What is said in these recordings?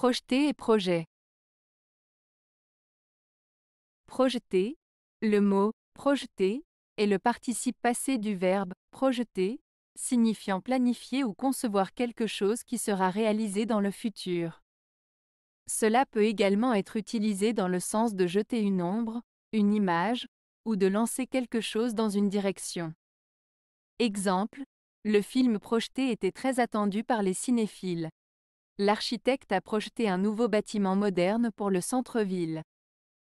Projeter et projet. Projeter, le mot projeter est le participe passé du verbe projeter, signifiant planifier ou concevoir quelque chose qui sera réalisé dans le futur. Cela peut également être utilisé dans le sens de jeter une ombre, une image, ou de lancer quelque chose dans une direction. Exemple, le film projeté était très attendu par les cinéphiles l'architecte a projeté un nouveau bâtiment moderne pour le centre-ville.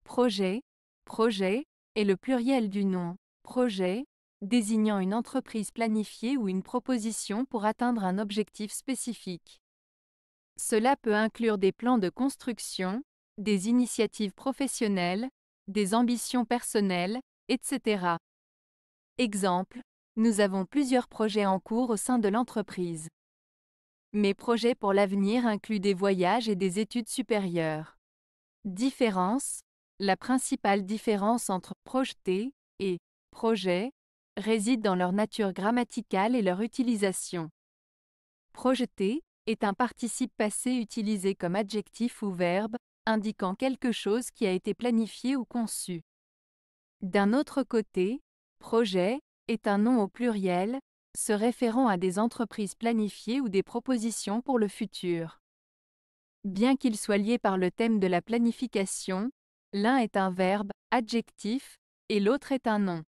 Projet, projet, est le pluriel du nom projet, désignant une entreprise planifiée ou une proposition pour atteindre un objectif spécifique. Cela peut inclure des plans de construction, des initiatives professionnelles, des ambitions personnelles, etc. Exemple, nous avons plusieurs projets en cours au sein de l'entreprise. Mes projets pour l'avenir incluent des voyages et des études supérieures. Différence La principale différence entre projeter et projet réside dans leur nature grammaticale et leur utilisation. Projeter est un participe passé utilisé comme adjectif ou verbe, indiquant quelque chose qui a été planifié ou conçu. D'un autre côté, projet est un nom au pluriel, se référant à des entreprises planifiées ou des propositions pour le futur. Bien qu'ils soient liés par le thème de la planification, l'un est un verbe, adjectif, et l'autre est un nom.